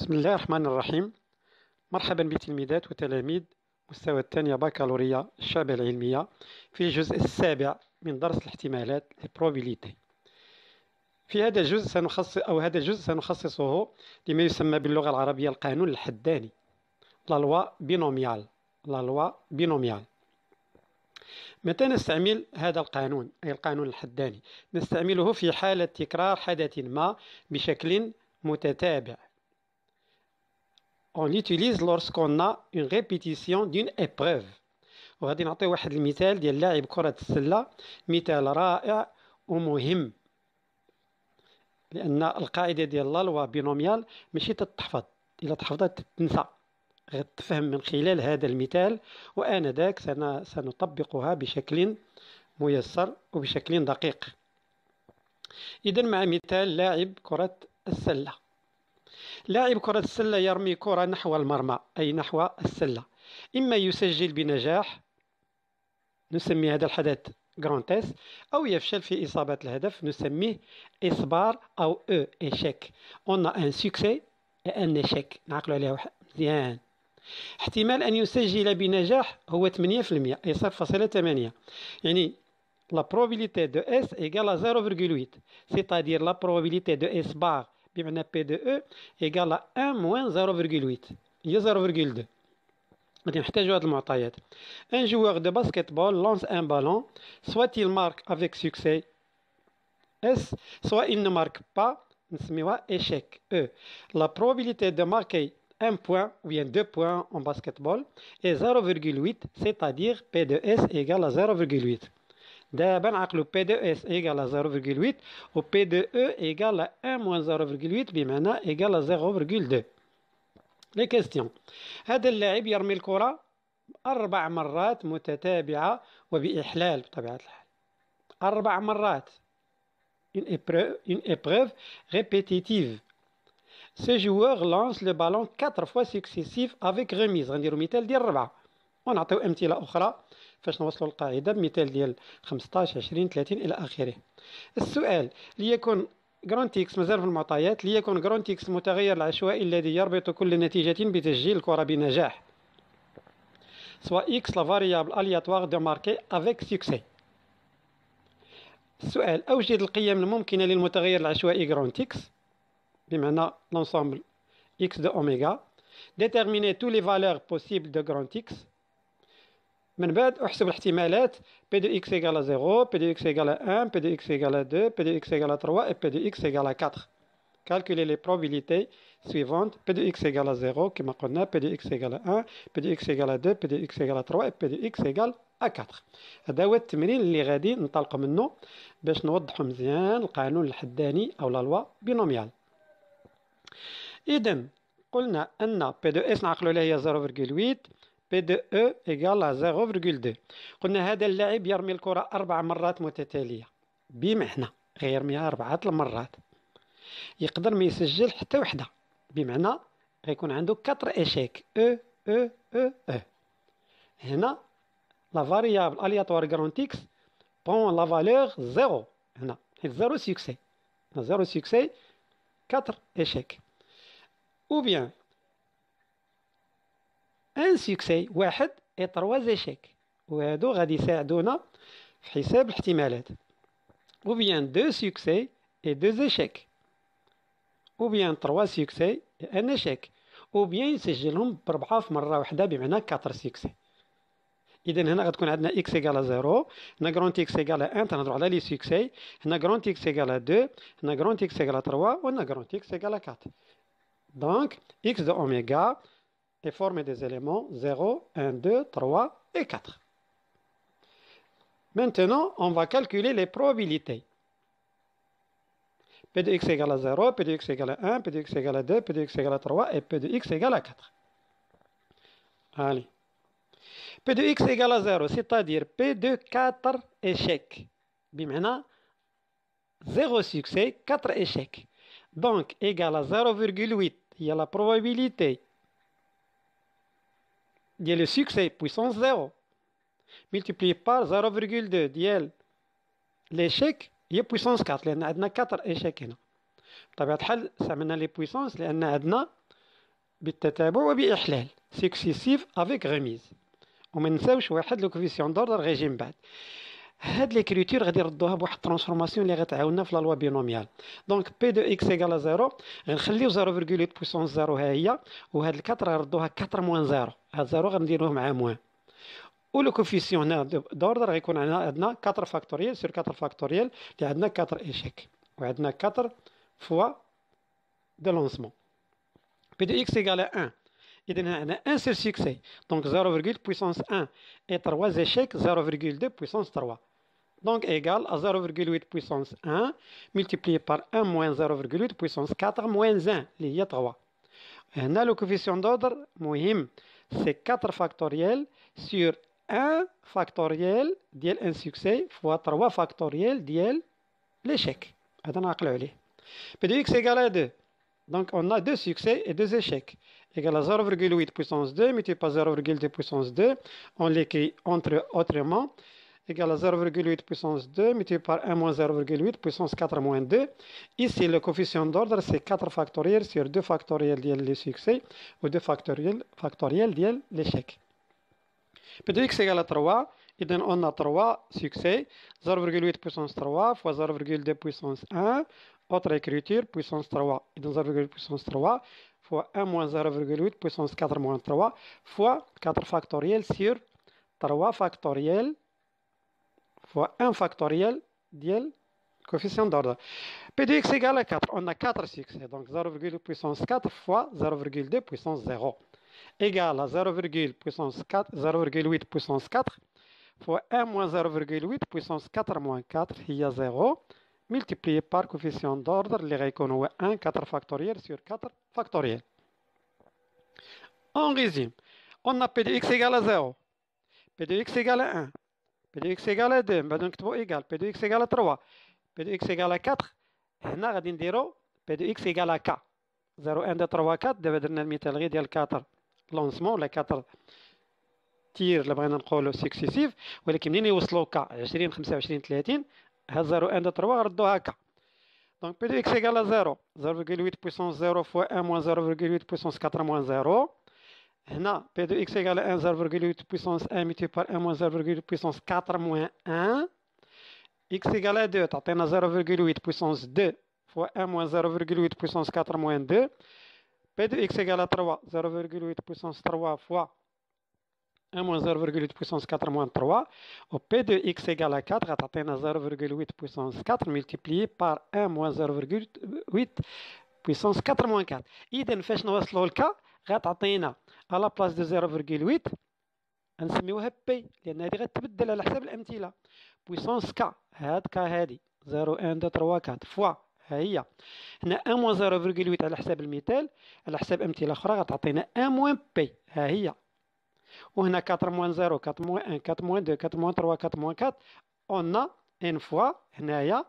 بسم الله الرحمن الرحيم مرحبا بتلميذات وتلاميذ مستوى الثانية بكالوريا الشعب العلمية في الجزء السابع من درس الاحتمالات البروبيليتي في هذا الجزء سنخصص أو هذا الجزء سنخصصه لما يسمى باللغة العربية القانون الحداني لا لوا بينوميال لا لوا بينوميال متى نستعمل هذا القانون أي القانون الحداني نستعمله في حالة تكرار حدث ما بشكل متتابع on l'utilise lorsqu'on a une répétition d'une épreuve وغادي نعطي واحد المثال ديال لاعب كرة السلة مثال رائع ومهم لأن القاعدة ديال لا لوا بينوميال ماشي تتحفظ إلا تحفظت تنسى غير تفهم من خلال هذا المثال ذاك سنطبقها بشكل ميسر وبشكل دقيق إذا مع مثال لاعب كرة السلة لاعب كرة السلة يرمي كرة نحو المرمى أي نحو السلة إما يسجل بنجاح نسمي هذا الحدث غرانتيس أو يفشل في إصابة الهدف نسميه إصبار أو أو إيشيك أون أن سوكسي أن إيشيك نعقلوا عليها مزيان احتمال أن يسجل بنجاح هو 8% أي 0.8 يعني لا probabilité دو اس ايغال ا 0,8 سي تادير لا la دو اس بار P 2 E égale à 1 moins 0.8 a 0.2 de 0,2. un joueur de basketball lance un lance un il marque avec succès S soit il ne marque pas l'appelle échec E la probabilité de marquer un point ou deux points en basketball est 0,8 c'est-à-dire P de S égale à 0,8 D'abord, le P2S égale à 0,8 Le P2E égale à 1 moins 0,8, maintenant égale à 0,2. Les questions. le Une épreuve répétitive. Ce joueur lance le ballon quatre fois successif avec remise. On a dit, on فاش نوصلوا القاعده بمثال ديال 15 20 30 الى اخره السؤال ليكن جرانت اكس مازال في المعطيات ليكن جرانت اكس المتغير العشوائي الذي يربط كل نتيجه بتسجيل الكره بنجاح سواء اكس لا فاريابل الياتوار دو ماركي افيك سيكسي السؤال اوجد القيم الممكنه للمتغير العشوائي جرانت اكس بمعنى لونسومبل اكس دو اوميغا ديتيرميني تو لي فالور بوسيبل دو grand X من بعد احسب الاحتمالات بي دو اكس ايكال 0 بي دو اكس ايكال 1 بي دو اكس ايكال 2 بي دو اكس ايكال 3 et بي دو اكس ايكال 4 كالكولي لي probabilités سويفونت بي دو اكس ايغال à 0 كما قلنا بي دو اكس ايغال à 1 بي دو اكس ايغال à 2 بي دو اكس ايغال à 3 et p de x égale 4 هذا هو التمرين اللي غادي ننطلقوا منه باش نوضحوا مزيان القانون الحداني او لا لوا بينوميال اذا قلنا ان بي دو اس نعقلوا عليه هي 0.8 بي دو او ايغال 0.2 قلنا هذا اللاعب يرمي الكرة أربع مرات متتالية بمعنى غيرميها أربعة المرات يقدر ما يسجل حتى وحدة بمعنى غيكون عنده كاتر اشيك او او او او هنا لا فاريابل الياتوار غرونتيكس اكس بون لا فالور زيرو هنا حيت زيرو سيكسي زيرو سيكسي كاتر اشيك او بيان ان سيكسي واحد اي تروا زيشيك وهادو غادي يساعدونا في حساب الاحتمالات او بيان دو سيكسي اي دو زيشيك او بيان تروا سيكسي اي ان اشيك او بيان يسجلهم بربعة في مرة واحدة بمعنى كاتر سيكسي إذا هنا غتكون عندنا إكس إيكالا زيرو هنا كرونت إكس إيكالا أن تنهضرو على لي سيكسي هنا كرونت إكس إيكالا دو هنا كرونت إكس إيكالا تروا وهنا كرونت إكس إيكالا كاتر، دونك إكس دو أوميغا et former des éléments 0, 1, 2, 3 et 4. Maintenant, on va calculer les probabilités. P de x égale à 0, P de x égale à 1, P de x égale à 2, P de x égale à 3 et P de x égale à 4. Allez. P de x égale à 0, c'est-à-dire P de 4 échecs. Bimena, 0 succès, 4 échecs. Donc, égale à 0,8. Il y a la probabilité ديال لو سوكسي بويسونس زيرو ملتيبلي بار زيرو فيرغول دو ديال ليشيك هي بويسونس كات لان عندنا كاتر ايشيك هنا بطبيعة الحال استعملنا لي بويسونس لان عندنا بالتتابع وبإحلال سكسيسيف افيك غيميز وما نساوش واحد لو كوفيسيون دور غيجي من بعد هاد لي ليكريتور غادي يردوها بواحد الترانسفورماسيون اللي غتعاوننا في لا لوا بينوميال دونك بي دو اكس ايكال زيرو غنخليو 0.8 بويسونس زيرو ها هي وهاد الكاتر غنردوها 4 موان زيرو هاد زيرو غنديروه مع موان و لو كوفيسيون هنا دوردر غيكون عندنا 4 فاكتوريال سير 4 فاكتوريال اللي عندنا 4 ايشيك وعندنا 4 فوا دو لونسمون بي دو اكس ايكال 1 إذن هنا عندنا 1 سير سيكسي دونك 0, بويسونس 1 et 3 زيشيك 0,2 puissance 3 donc égal à 0,8 puissance 1 multiplié par 1 moins 0,8 puissance 4 moins 1, lié à 3. a le coefficient d'ordre c'est 4 factoriel sur 1 factoriel ديال un succès fois 3 factoriel diel l'échec. P de x égale à 2. Donc on a deux succès et deux échecs. Égal à 0,8 puissance 2 multiplié par 0,2 puissance 2. On l'écrit entre autrement égale à 0,8 puissance 2 multiplié par 1 moins 0,8 puissance 4 moins 2. Ici, le coefficient d'ordre, c'est 4 factoriel sur 2 factoriel le succès ou 2 factoriel, factoriel l'échec. P de x égale à 3. إذن on a 3 succès, 0,8 puissance 3 fois 0,2 puissance 1, autre écriture, puissance 3, et donc 0,8 puissance 3 fois 1 moins 0,8 puissance 4 moins 3 fois 4 factoriel sur 3 factoriel fois 1 factoriel d'IL coefficient d'ordre. P de x égale à 4. On a 4 succès, donc 0,2 puissance 4 fois 0,2 puissance 0 égale à 0,8 puissance 4 0,8 puissance 4 fois 1 moins 0,8 puissance 4 moins 4, il y a 0, multiplié par coefficient d'ordre, les réconnues 1, 4 factoriel sur 4 factoriel. En résumé, On a P de x égale à 0, P de x égale à 1, بي دو اكس ايكال دو من بعد نكتبو ايكال بي دو اكس ايكال تروا بي دو اكس ايكال كاتر هنا غادي نديرو بي دو اكس ايكال كا زيرو ان دو تروا كات دابا درنا المثال غير ديال 4 لونسمون ولا كاتر تير اللي بغينا نقولو سيكسيسيف ولكن منين يوصلو كا عشرين خمسة 30. تلاتين هاد زيرو ان دو تروا غردوها كا Donc P de x égale à 0, 0,8 puissance 0 fois 1 moins 0,8 puissance 4 moins 0. P 2 x égale à 1, 0,8 puissance 1 multiplié par 1 moins 0,8 puissance 4 moins 1. x égale à 2, 0,8 puissance 2, fois 1 moins 0,8 puissance 4 moins 2. P 2 x égale à 3, 0,8 puissance 3 fois 1 moins 0,8 puissance 4 moins 3. p 2 x égale à 4, 0,8 puissance 4, multiplié par 1 moins 0,8 puissance 4, moins 4. It is 1, we atteint. على بلاص دو زيرو ويت غنسميوها بي لان هادي غتبدل على حساب الامثله بويسونس كا هاد كا هادي زيرو ان دو تروا كات فوا ها هي هنا ان موان زيرو ويت على حساب المثال على حساب امثله اخرى غتعطينا ان موان بي ها هي وهنا 4 موان 0 4 موان 1 4 موان 2 4 موان 3 4 موان 4 اون ان فوا هنايا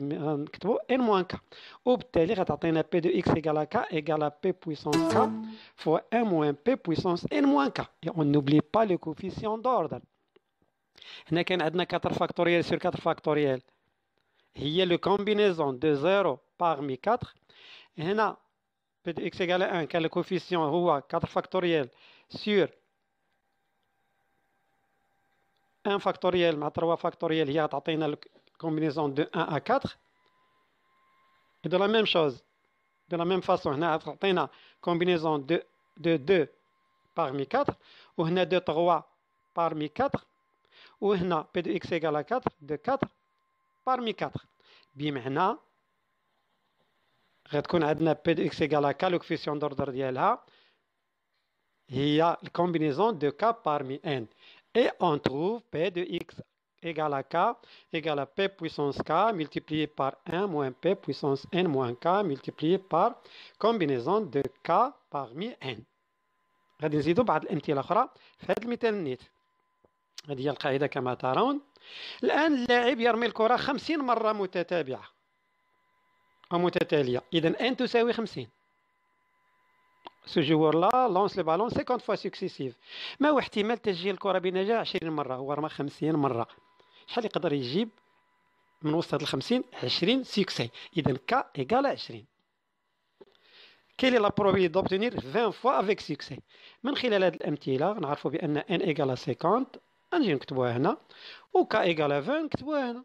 غنكتبوا n moins k وبالتالي غتعطينا p de x égale à k égale à p puissance k fois 1 moins p puissance n moins k et on n'oublie pas le coefficient d'ordre هنا كان عندنا 4 factoriels sur 4 factoriel هي لو combinaison de 0 parmi 4 a p de x égale à 1 كان الكوفيسيون هو 4 factoriels sur 1 factoriel مع 3 factoriel هي غتعطينا combinaison de 1 à 4. Et de la même chose, de la même façon, on a combinaison de, 2 parmi 4, ou on a de 3 parmi 4, ou on a P de x égale à 4, de 4 parmi 4. بمعنى غتكون عندنا P de X. il y là, la دوردر ديالها هي parmi de k parmi n et on trouve p de x égale à k égale à p puissance k multiplié par 1 moins p puissance n moins k multiplié par combinaison de k parmi n غادي نزيدو بعض الامثله اخرى في هذا المثال النيت هذه هي القاعده كما ترون الان اللاعب يرمي الكره 50 مره متتابعه او متتاليه اذا ان تساوي 50 سو جوور لا لونس لي بالون 50 فوا سكسيسيف ما هو احتمال تسجيل الكره بنجاح 20 مره هو رمى 50 مره شحال يقدر يجيب من وسط هاد الخمسين عشرين سيكسي إذا كا إيكال عشرين كيل لا بروبابيليتي دوبتونير 20 فوا افيك سيكسي من خلال هاد الامثله غنعرفو بان ان ايكال 50 غنجي نكتبوها هنا و كا ايكال 20 نكتبوها هنا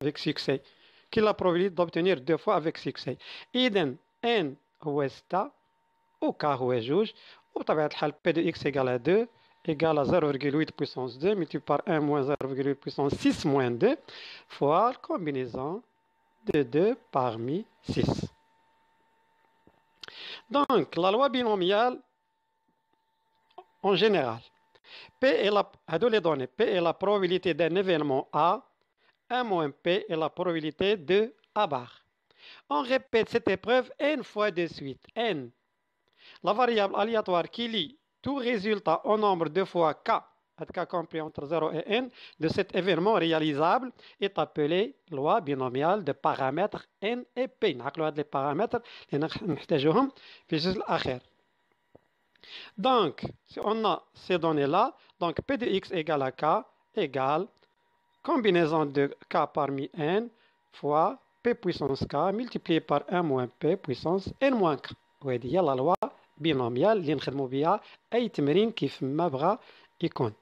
avec succès qu'il a que d'obtenir deux fois avec succès je vais ou dire que je vais vous dire P de X vous à que égale à 0,8 puissance 2 multiplié par moins 0,8 puissance en général. P est la, les données. P est la probabilité d'un événement A. 1 P est la probabilité de A bar. On répète cette épreuve N fois de suite. N. La variable aléatoire qui lie tout résultat au nombre de fois K, K compris entre 0 et N, de cet événement réalisable est appelée loi binomiale de paramètres N et P. les paramètres, les donc, si on a ces données-là, donc P de x égale à k égale combinaison de k parmi n fois p puissance k multiplié par 1 moins p puissance n moins k. وهذه هي la loi binomiale, اللي نخدموا بها اي تمرين كيف ما بغى يكون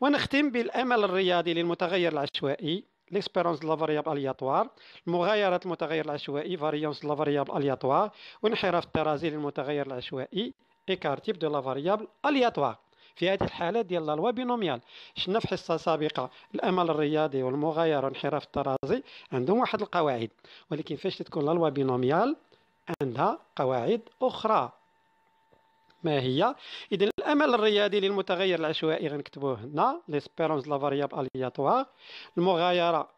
ونختم بالامل الرياضي للمتغير العشوائي ليكسبيرونس دو لا فاريابل الياتوار مغايره المتغير العشوائي فاريونس دو لا فاريابل الياتوار وانحراف الترازي للمتغير العشوائي ايكار تيب دو لا فاريابل الياتوار في هذه الحالات ديال لا لوا بينوميال شفنا في حصه سابقه الامل الرياضي والمغايره وانحراف الترازي عندهم واحد القواعد ولكن فاش تكون لا لوا بينوميال عندها قواعد اخرى ما هي اذا الامل الرياضي للمتغير العشوائي غنكتبوه هنا ليسبيرونس لا فاريابل الياتوار المغايره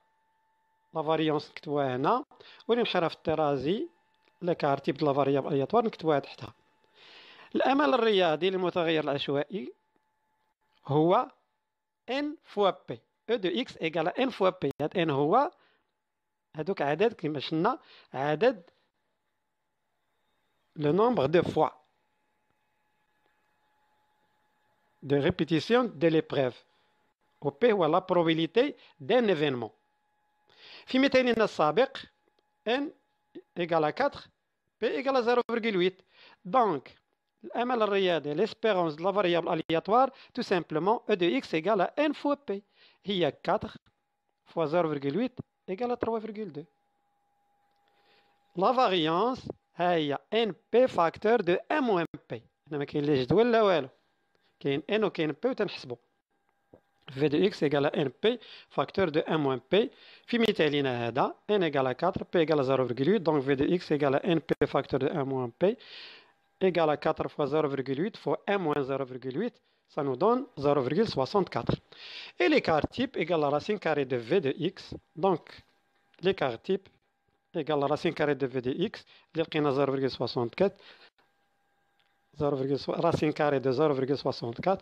لا فاريونس نكتبوها هنا والانحراف الطرازي لا كارتيب لا فاريابل الياتوار نكتبوها تحتها الامل الرياضي للمتغير العشوائي هو ان فوا بي او دو اكس ايغال ان فوا بي هاد ان هو هادوك عدد كما شلنا عدد لو نومبر دو فوا de répétition de l'épreuve ou à la probabilité d'un événement. mettez مثالنا السابق n égale à 4 p égale à 0,8 donc الأمل de l'espérance de la variable aléatoire tout simplement e de x égale à n fois p a 4 fois 0,8 égale à 3,2 la variance a np facteur de m ou p facteur de لا كاين ان وكاين بي وتنحسبو في دو اكس ايكال ان بي فاكتور دو ان موان بي في مثال N égale à 4 égale à 0,8 Donc v de x égale ان بي facteur de ان moins P, égale à 4 fois 0,8 fois 1 moins 0,8, ça nous donne 0,64. Et l'écart type égale à racine carrée de v de x. Donc, l'écart type égale à racine carrée de v de x, dire qu'il 0,64. racine carrée de 0,64.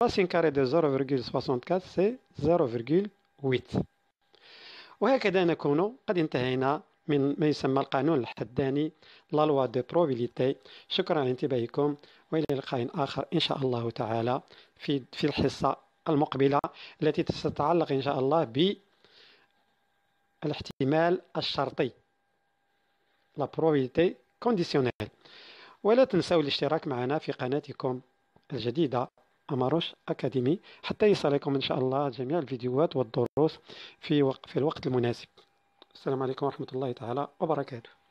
Racine carrée de 0,64 سي 0,8 وهكذا نكون قد انتهينا من ما يسمى القانون الحداني لا لوا دو بروبيليتي شكرا لانتباهكم والى لقاء اخر ان شاء الله تعالى في في الحصه المقبله التي ستتعلق ان شاء الله الاحتمال الشرطي لا بروبيليتي كونديسيونيل ولا تنسوا الاشتراك معنا في قناتكم الجديدة أماروش أكاديمي حتى يصلكم إن شاء الله جميع الفيديوهات والدروس في, في الوقت المناسب السلام عليكم ورحمة الله تعالى وبركاته